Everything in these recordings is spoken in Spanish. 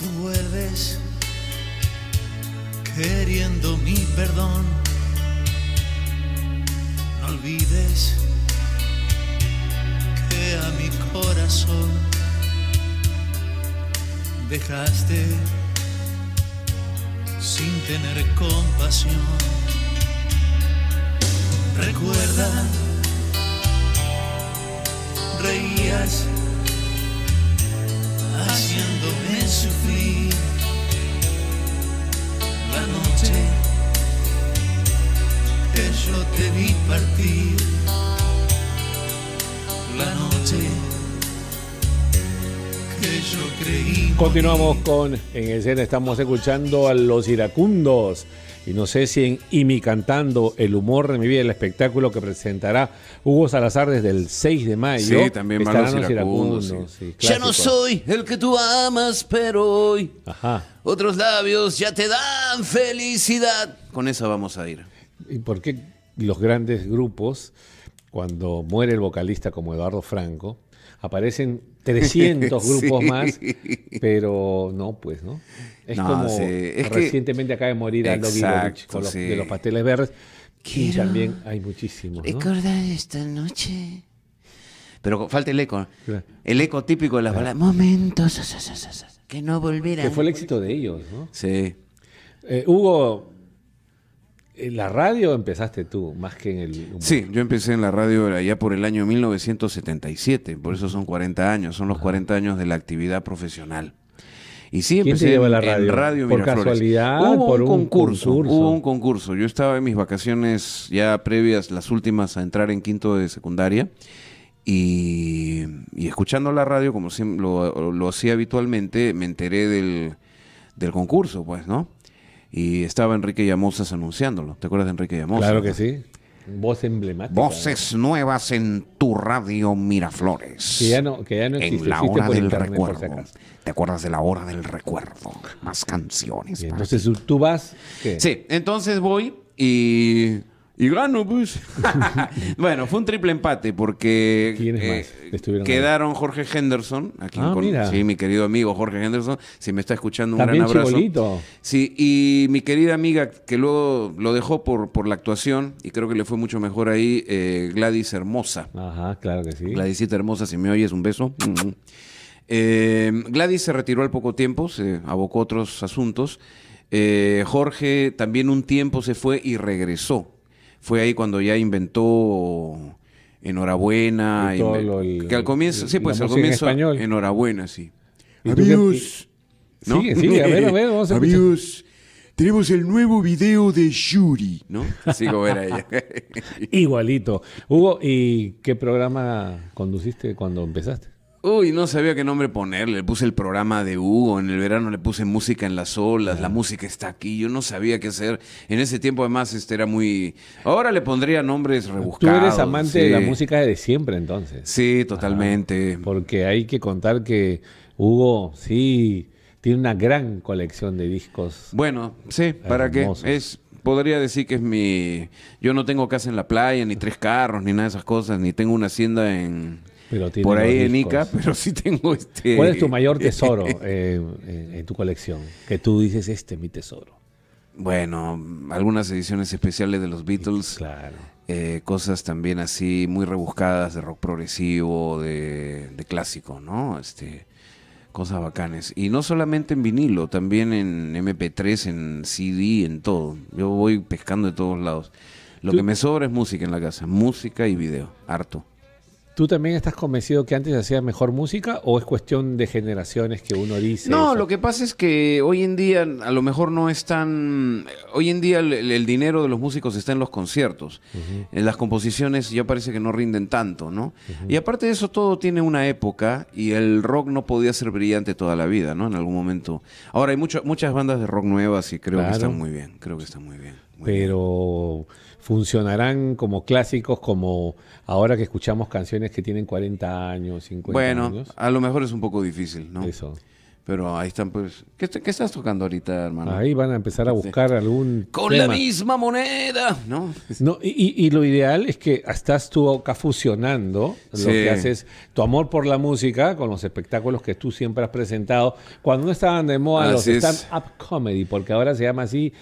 Tú vuelves queriendo mi perdón. No olvides que a mi corazón dejaste sin tener compasión. Recuerda, reías Continuamos con En el escena, estamos escuchando a los iracundos. Y no sé si en Y mi cantando, el humor de mi vida, el espectáculo que presentará Hugo Salazar desde el 6 de mayo. Sí, también van los iracundos. ya no soy el que tú amas, pero hoy otros labios ya te dan felicidad. Con eso vamos a ir. ¿Y por qué los grandes grupos, cuando muere el vocalista como Eduardo Franco, aparecen 300 grupos más, pero no, pues, ¿no? Es como recientemente acaba de morir Aldo Village con los, de los pasteles verdes. y también hay muchísimos. Recordar esta noche. Pero falta el eco. El eco típico de las Momentos que no volvieran. Que fue el éxito de ellos, ¿no? Sí. Eh, Hugo la radio empezaste tú, más que en el Sí, yo empecé en la radio ya por el año 1977, por eso son 40 años, son los 40 ah. años de la actividad profesional. Y sí, empecé en, la radio? Por casualidad, hubo un, concurso, Hubo un concurso. Yo estaba en mis vacaciones ya previas, las últimas a entrar en quinto de secundaria. Y, escuchando la radio, como siempre, lo, hacía habitualmente, me enteré del concurso, pues, ¿no? y estaba Enrique Llamosas anunciándolo. ¿Te acuerdas de Enrique Llamosas? Claro que sí. Voz emblemática. Voces nuevas en tu radio Miraflores. Que ya no, que ya no existe, En la hora del recuerdo. ¿Te acuerdas de la hora del recuerdo? Más canciones. entonces tú vas. Sí, entonces voy y y gano, pues. bueno, fue un triple empate porque eh, quedaron Jorge Henderson. Aquí ah, con, Sí, mi querido amigo Jorge Henderson. Si me está escuchando, un gran abrazo. Sí, y mi querida amiga que luego lo dejó por, por la actuación y creo que le fue mucho mejor ahí, eh, Gladys Hermosa. Ajá, claro que sí. Gladysita Hermosa, si me oyes, un beso. Mm, mm. Eh, Gladys se retiró al poco tiempo, se abocó a otros asuntos. Jorge también un tiempo se fue y regresó fue ahí cuando ya inventó Enhorabuena. Y que al comienzo, sí, pues al comienzo, Enhorabuena, sí. Amigos. ¿no? Sigue, a ver, a ver, vamos a Amigos, tenemos el nuevo video de Yuri, ¿no? Sigo ver era ella. Igualito. Hugo, ¿y qué programa conduciste cuando empezaste? Uy, no sabía qué nombre ponerle. Le puse el programa de Hugo. En el verano le puse música en las olas. La música está aquí. Yo no sabía qué hacer. En ese tiempo, además, este era muy. Ahora le pondría nombres rebuscados. Tú eres amante de la música de siempre, entonces. Sí, totalmente. porque hay que contar que Hugo, sí, tiene una gran colección de discos. Bueno, sí, ¿para qué? Es podría decir que es mi. Yo no tengo casa en la playa, ni tres carros, ni nada de esas cosas, ni tengo una hacienda en, por ahí en ICA, pero sí tengo este. ¿Cuál es tu mayor tesoro eh, en tu colección? Que tú dices, este es mi tesoro. Bueno, algunas ediciones especiales de los Beatles. Claro. Eh, cosas también así muy rebuscadas de rock progresivo, de, clásico, ¿no? Este, cosas bacanes. Y no solamente en vinilo, también en MP3, en CD, en todo. Yo voy pescando de todos lados. Lo que me sobra es música en la casa, música y video, harto. ¿Tú también estás convencido que antes hacía mejor música o es cuestión de generaciones que uno dice? No, lo que pasa es que hoy en día a lo mejor no están. Hoy en día el, dinero de los músicos está en los conciertos. En las composiciones ya parece que no rinden tanto, ¿no? Y aparte de eso todo tiene una época y el rock no podía ser brillante toda la vida, ¿no? En algún momento. Ahora hay muchas bandas de rock nuevas y creo que están muy bien, creo que están muy bien. Pero funcionarán como clásicos, como ahora que escuchamos canciones que tienen 40 años, 50 años. Bueno, a lo mejor es un poco difícil, ¿no? Eso. Pero ahí están, pues. ¿Qué, estás tocando ahorita, hermano? Ahí van a empezar a este, buscar algún. Con la misma moneda, ¿no? no y, lo ideal es que estás tú acá fusionando lo que haces, tu amor por la música con los espectáculos que tú siempre has presentado. Cuando no estaban de moda los stand-up comedy, porque ahora se llama así,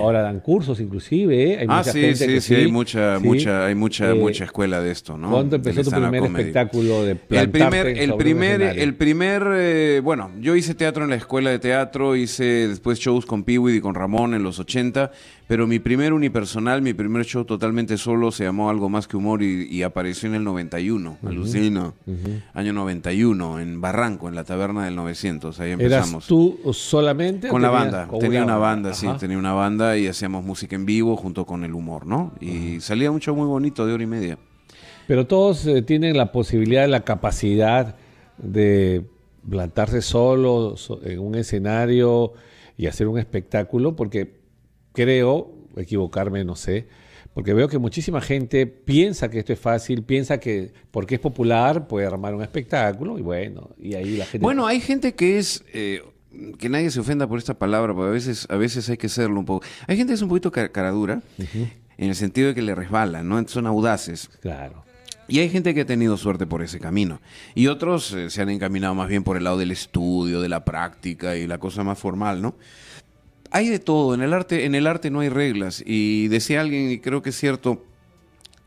ahora dan cursos inclusive. ¿eh? Hay ah, mucha sí, gente que sí, hay mucha, mucha, hay mucha, eh, mucha escuela de esto, ¿no? ¿Cuándo empezó tu primer espectáculo de plantarte El primer, el primer, el eh, primer bueno, yo hice teatro en la escuela de teatro, hice después shows con Peewee y con Ramón en los 80, pero mi primer unipersonal, mi primer show totalmente solo se llamó Algo Más que Humor y, apareció en el 91, alucino, año 91, en Barranco, en la taberna del 900, ahí empezamos. ¿Eras tú solamente? Con la banda, tenía una banda, sí, tenía una banda y hacíamos música en vivo junto con el humor, ¿no? Y salía un show muy bonito de hora y media. Pero todos eh, tienen la posibilidad, la capacidad de plantarse solo en un escenario y hacer un espectáculo, porque creo, equivocarme, no sé, porque veo que muchísima gente piensa que esto es fácil, piensa que porque es popular puede armar un espectáculo y bueno, y ahí la gente... Bueno, hay gente que es... Eh, que nadie se ofenda por esta palabra, porque a veces, a veces hay que serlo un poco. Hay gente que es un poquito caradura, en el sentido de que le resbala, ¿no? Son audaces. Claro. Y hay gente que ha tenido suerte por ese camino. Y otros eh, se han encaminado más bien por el lado del estudio, de la práctica y la cosa más formal, ¿no? Hay de todo, en el arte, en el arte no hay reglas. Y decía alguien, y creo que es cierto,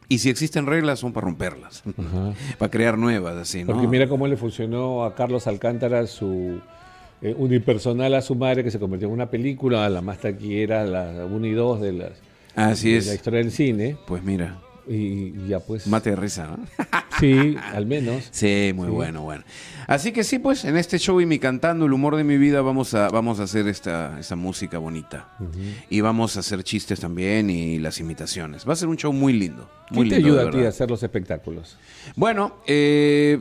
y si existen reglas son para romperlas, para crear nuevas, así, ¿no? Porque mira cómo le funcionó a Carlos Alcántara su eh, unipersonal a su madre, que se convirtió en una película, la más taquillera, la 1 y 2 de las... La historia del cine. Pues mira. Y, ya pues. Mate de risa, ¿no? sí, al menos. Sí, muy bueno, bueno. Así que sí, pues, en este show y mi cantando, el humor de mi vida, vamos a, vamos a hacer esta, esta música bonita. Y vamos a hacer chistes también y las imitaciones. Va a ser un show muy lindo. Muy te ayuda a ti a hacer los espectáculos? Bueno, eh,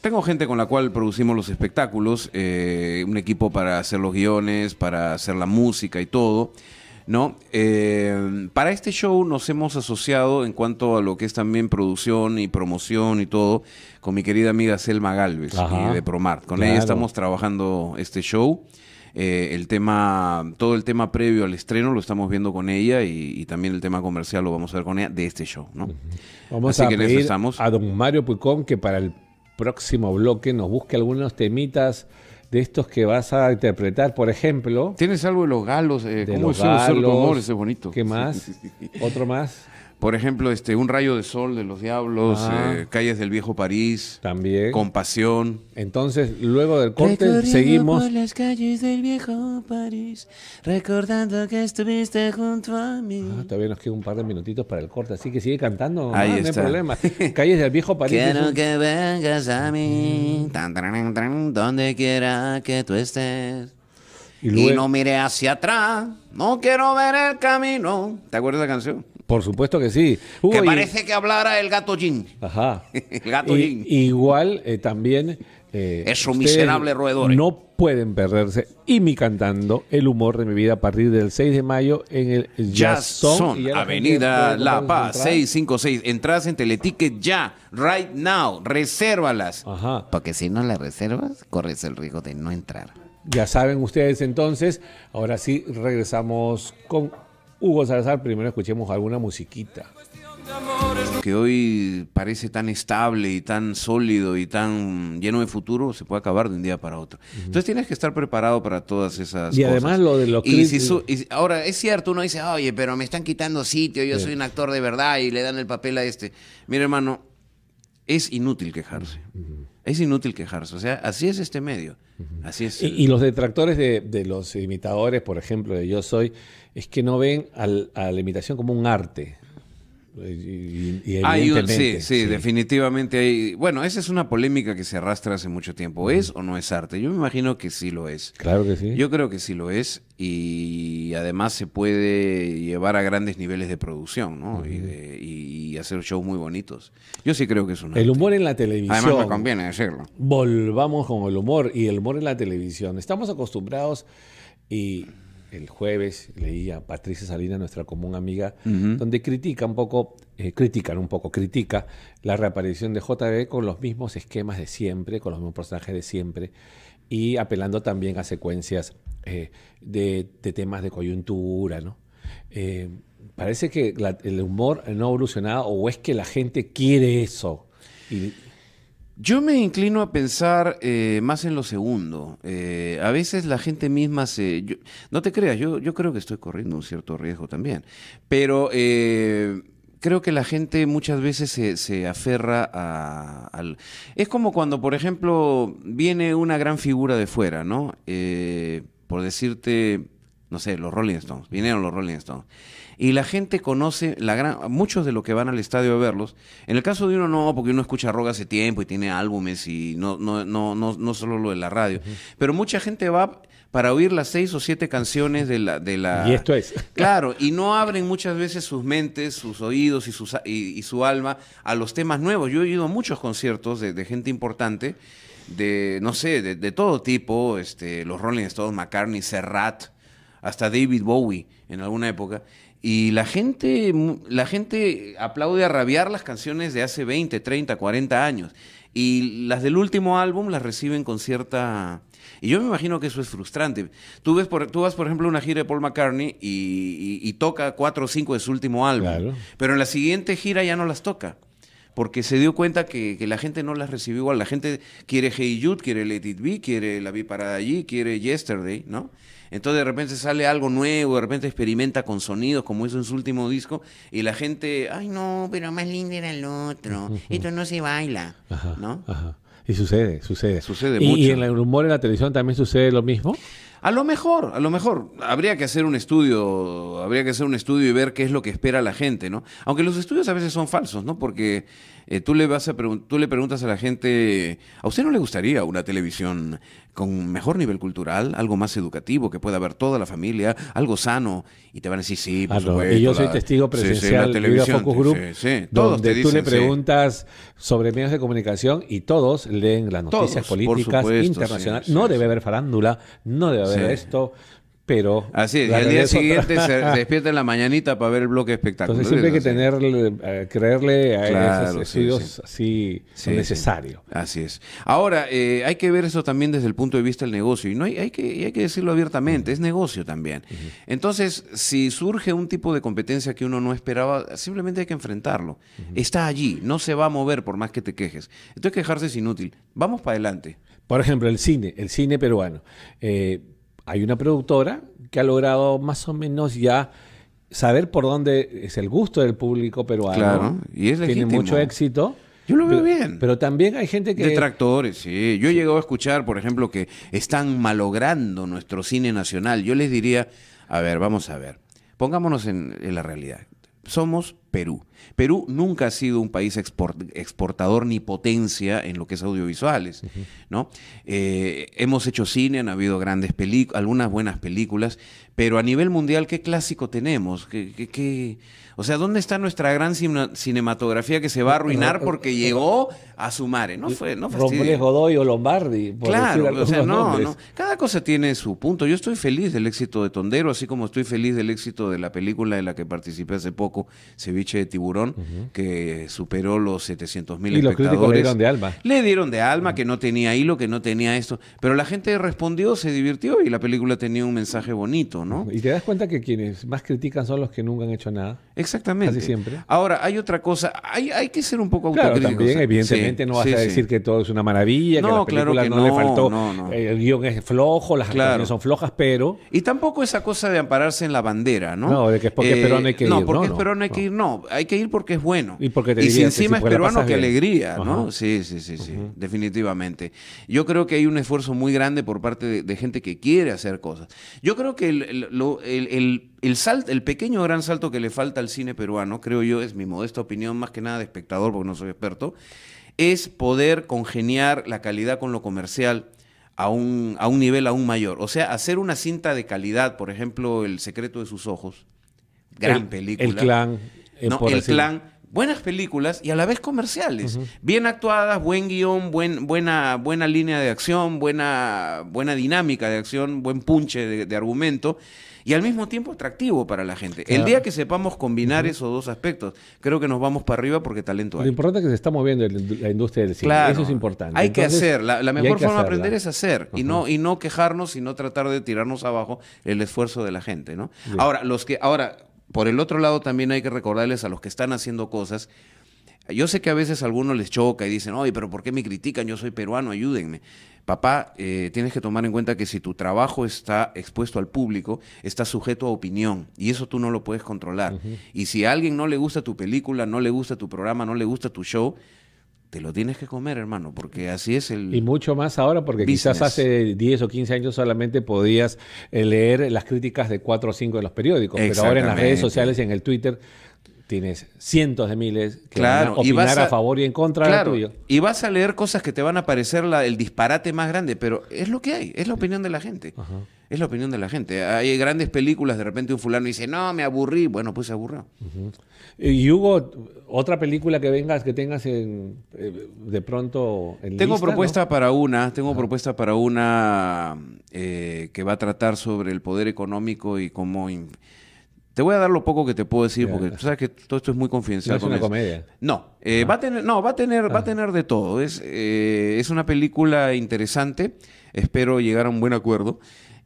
tengo gente con la cual producimos los espectáculos, eh, un equipo para hacer los guiones, para hacer la música y todo. ¿no? Eh, para este show nos hemos asociado en cuanto a lo que es también producción y promoción y todo con mi querida amiga Selma Galvez de Promart. Con ella estamos trabajando este show. Eh, el tema, todo el tema previo al estreno lo estamos viendo con ella y, también el tema comercial lo vamos a ver con ella de este show, ¿no? Vamos a a don Mario Pucón que para el próximo bloque nos busque algunos temitas de estos que vas a interpretar, por ejemplo. Tienes algo de los galos, eh, de los galos, ese bonito? ¿Qué más? ¿Otro más? Por ejemplo, este, Un rayo de sol de los diablos, ah. eh, Calles del Viejo París. También. Compasión. Entonces, luego del corte, seguimos. las calles del Viejo París, recordando que estuviste junto a mí. Ah, todavía nos quedan un par de minutitos para el corte, así que sigue cantando. Ahí está. problema. calles del Viejo París. Quiero que vengas a mí, tan, donde quiera que tú estés. Y, no mire hacia atrás, no quiero ver el camino. ¿Te acuerdas de la canción? Por supuesto que sí. que parece que hablara el gato Jim. Ajá. el gato Jim. Igual eh, también. Eh, es su miserable roedor. Eh. No pueden perderse. Y mi cantando, el humor de mi vida a partir del 6 de mayo en el Jazz, Son Avenida La Paz, 656. Entradas en Teleticket ya, right now. Resérvalas. Ajá. Porque si no las reservas, corres el riesgo de no entrar. Ya saben ustedes entonces. Ahora sí, regresamos con Hugo Salazar, primero escuchemos alguna musiquita. Que hoy parece tan estable y tan sólido y tan lleno de futuro, se puede acabar de un día para otro. Entonces tienes que estar preparado para todas esas y cosas. Y además lo de los que y Ahora, es cierto, uno dice, oye, pero me están quitando sitio, yo soy un actor de verdad y le dan el papel a este. Mira, hermano, es inútil quejarse. Es inútil quejarse. O sea, así es este medio. Así es. Y, los detractores de, de, los imitadores, por ejemplo, de Yo Soy, es que no ven a la imitación como un arte, y, sí, definitivamente hay. Bueno, esa es una polémica que se arrastra hace mucho tiempo. ¿Es o no es arte? Yo me imagino que sí lo es. Claro que sí. Yo creo que sí lo es. Y además se puede llevar a grandes niveles de producción, ¿no? y, y, hacer shows muy bonitos. Yo sí creo que es un arte. El humor en la televisión. Además, me conviene decirlo. Volvamos con el humor y el humor en la televisión. Estamos acostumbrados y el jueves leí a Patricia Salina, nuestra común amiga, donde critica un poco, eh, critican un poco, critica la reaparición de JB con los mismos esquemas de siempre, con los mismos personajes de siempre, y apelando también a secuencias eh, de, temas de coyuntura, ¿no? Eh, parece que el humor no ha evolucionado o es que la gente quiere eso. Y, yo me inclino a pensar eh, más en lo segundo. Eh, a veces la gente misma se... no te creas, yo, yo creo que estoy corriendo un cierto riesgo también. Pero eh, creo que la gente muchas veces se, aferra a, al... Es como cuando, por ejemplo, viene una gran figura de fuera, ¿no? por decirte no sé, los Rolling Stones, vinieron los Rolling Stones. Y la gente conoce, la gran, muchos de los que van al estadio a verlos, en el caso de uno no, porque uno escucha rock hace tiempo y tiene álbumes y no, no, no, no, no solo lo de la radio, pero mucha gente va para oír las seis o siete canciones de la, de la... Y esto es. Claro, y no abren muchas veces sus mentes, sus oídos y, sus, y, su alma a los temas nuevos. Yo he ido a muchos conciertos de, gente importante, de, no sé, de, de, todo tipo, este, los Rolling Stones, McCartney, Serrat, hasta David Bowie en alguna época. Y la gente, la gente aplaude a rabiar las canciones de hace 20, 30, 40 años. Y las del último álbum las reciben con cierta... Y yo me imagino que eso es frustrante. Tú, ves por, tú vas, por ejemplo, a una gira de Paul McCartney y, toca cuatro o cinco de su último álbum. Pero en la siguiente gira ya no las toca porque se dio cuenta que, la gente no las recibió igual. La gente quiere Hey Jude, quiere Let It Be, quiere La Vi Parada Allí, quiere Yesterday, ¿no? Entonces de repente sale algo nuevo, de repente experimenta con sonidos, como hizo en su último disco, y la gente, ay no, pero más lindo era el otro, esto no se baila, ¿no? Y sucede, sucede. Sucede ¿Y, mucho. ¿Y en el rumor en la televisión también sucede lo mismo? A lo mejor, a lo mejor, habría que hacer un estudio, habría que hacer un estudio y ver qué es lo que espera la gente, ¿no? Aunque los estudios a veces son falsos, ¿no? Porque eh, tú, le vas a tú le preguntas a la gente, ¿a usted no le gustaría una televisión con mejor nivel cultural, algo más educativo, que pueda ver toda la familia, algo sano? Y te van a decir, sí, por ah, supuesto, Y yo soy testigo presencial de Focus Group, donde tú le preguntas sobre medios de comunicación y todos leen las noticias políticas internacionales. no debe haber farándula, no debe haber esto, pero... Así es, al día siguiente se despierta en la mañanita para ver el bloque espectacular. Entonces siempre hay que tener, eh, creerle a esos estudios así necesario. Así es. Ahora, eh, hay que ver eso también desde el punto de vista del negocio, y no hay, que, decirlo abiertamente, es negocio también. Entonces, si surge un tipo de competencia que uno no esperaba, simplemente hay que enfrentarlo. Está allí, no se va a mover por más que te quejes. Entonces, quejarse es inútil. Vamos para adelante. Por ejemplo, el cine, el cine peruano. Eh, hay una productora que ha logrado más o menos ya saber por dónde es el gusto del público peruano. Claro, y es legítimo. Tiene mucho éxito. Yo lo veo bien. Pero también hay gente que... Detractores, sí. Yo he llegado a escuchar, por ejemplo, que están malogrando nuestro cine nacional. Yo les diría, a ver, vamos a ver, pongámonos en, en la realidad. Somos Perú. Perú nunca ha sido un país exportador ni potencia en lo que es audiovisuales, ¿no? Eh, hemos hecho cine, han habido grandes películas, algunas buenas películas, pero a nivel mundial, ¿qué clásico tenemos? O sea, ¿dónde está nuestra gran cinematografía que se va a arruinar porque eh, eh, llegó a su mare? No fue, no Godoy o Lombardi. claro, o sea, no, no, Cada cosa tiene su punto. Yo estoy feliz del éxito de Tondero, así como estoy feliz del éxito de la película en la que participé hace poco, Sevilla de tiburón, que superó los 700 mil espectadores. Los le dieron de alma. Le dieron de alma, que no tenía hilo, que no tenía esto. Pero la gente respondió, se divirtió y la película tenía un mensaje bonito, ¿no? Y te das cuenta que quienes más critican son los que nunca han hecho nada. Exactamente. Casi siempre. Ahora, hay otra cosa. Hay, hay que ser un poco autocrítico Claro, también, ¿eh? evidentemente, no vas a decir que todo es una maravilla, no, que la película no, le faltó. Eh, el guión es flojo, las claro. son flojas, pero. Y tampoco esa cosa de ampararse en la bandera, ¿no? No, de que es porque es eh, peruano hay que ir. No, porque es peruano hay que ir. No, hay que ir porque es bueno. Y Y si encima es peruano, qué alegría, ¿no? Sí, sí, sí, sí. Definitivamente. Yo creo que hay un esfuerzo muy grande por parte de, gente que quiere hacer cosas. Yo creo que el, el, el, el, el pequeño gran salto que le falta el cine peruano, creo yo, es mi modesta opinión, más que nada de espectador, porque no soy experto, es poder congeniar la calidad con lo comercial a un, a un nivel aún mayor. O sea, hacer una cinta de calidad, por ejemplo, El secreto de sus ojos, gran película. Eh, el clan. el clan buenas películas y a la vez comerciales. Bien actuadas, buen guión, buen, buena, buena línea de acción, buena, buena dinámica de acción, buen punche de, argumento y al mismo tiempo atractivo para la gente. El día que sepamos combinar esos dos aspectos, creo que nos vamos para arriba porque talento hay. Lo importante es que se está moviendo la industria del cine. Eso es importante. Hay que hacer. La, mejor forma de aprender es hacer y, no, y no quejarnos y no tratar de tirarnos abajo el esfuerzo de la gente. ¿no? Ahora, los que, por el otro lado, también hay que recordarles a los que están haciendo cosas. Yo sé que a veces a algunos les choca y dicen, oye, pero ¿por qué me critican? Yo soy peruano, ayúdenme. Papá, eh, tienes que tomar en cuenta que si tu trabajo está expuesto al público, está sujeto a opinión y eso tú no lo puedes controlar. Y si a alguien no le gusta tu película, no le gusta tu programa, no le gusta tu show, te lo tienes que comer, hermano, porque así es el. Y mucho más ahora, porque quizás hace 10 o 15 años solamente podías eh, leer las críticas de 4 o 5 de los periódicos, pero ahora en las redes sociales y en el Twitter tienes cientos de miles que claro, a opinar y a, favor y en contra claro, de tuyo. Y vas a leer cosas que te van a parecer el disparate más grande, pero es lo que hay, es la opinión de la gente. Ajá es la opinión de la gente. Hay grandes películas, de repente un fulano dice, no, me aburrí. Bueno, pues se aburrió. Y Hugo, otra película que vengas, que tengas eh, de pronto en Tengo propuesta para una, tengo propuesta para una eh, que va a tratar sobre el poder económico y cómo... Te voy a dar lo poco que te puedo decir, porque tú sabes que todo esto es muy confidencial. No es una comedia. No, eh, va a tener, no, va a tener, va a ah. tener de todo. Es, es una película interesante. Espero llegar a un buen acuerdo.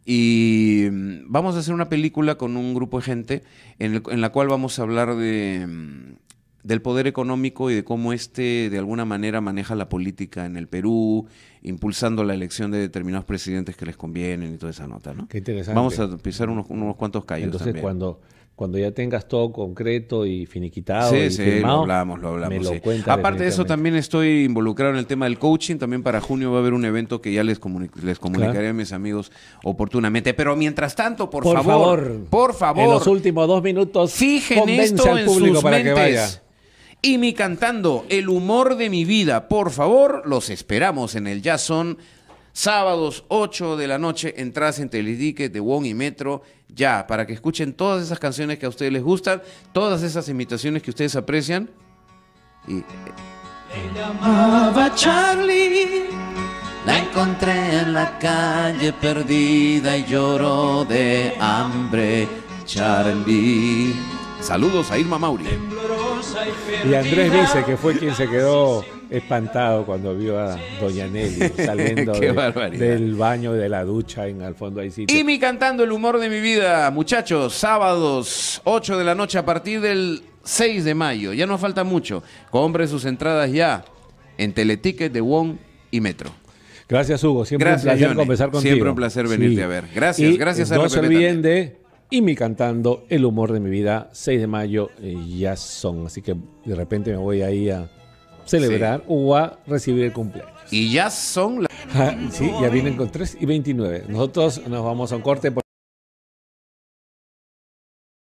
Y mm, vamos a hacer una película con un grupo de gente en, la cual vamos a hablar de, mm, del poder económico y de cómo éste de alguna manera maneja la política en el Perú, impulsando la elección de determinados presidentes que les convienen y toda esa nota, ¿no? Qué interesante. Vamos a pisar unos, unos cuantos callos Entonces, cuando cuando ya tengas todo concreto y finiquitado. Sí, sí, lo hablamos, lo hablamos. Aparte de eso, también estoy involucrado en el tema del coaching. También para junio va a haber un evento que ya les, les comunicaré a mis amigos oportunamente. Pero mientras tanto, por, favor, por favor. En los últimos dos minutos, fijen esto en sus mentes. Y mi cantando, el humor de mi vida. Por favor, los esperamos en el Jason Sábados, 8 de la noche, entras en Teledique, de Wong y Metro, ya, para que escuchen todas esas canciones que a ustedes les gustan, todas esas imitaciones que ustedes aprecian. Y... Eh, Charlie, la encontré en la calle perdida y lloró de hambre, Charlie. Saludos a Irma Mauri. Y Andrés dice que fue quien se quedó espantado cuando vio a Doña Nelly saliendo del baño, de la ducha, en el fondo ahí Y mi cantando el humor de mi vida, muchachos, sábados, 8 de la noche a partir del 6 de mayo. Ya no falta mucho. Compre sus entradas ya en Teleticket de Wong y Metro. Gracias, Hugo. Siempre un placer conversar contigo. Siempre un placer venirte a ver. Gracias, gracias a No se de y mi cantando El humor de mi vida, 6 de mayo, eh, ya son. Así que de repente me voy ahí a celebrar o a recibir el cumpleaños. Y ya son las... Ah, sí, ya vienen con 3 y 29. Nosotros nos vamos a un corte. Por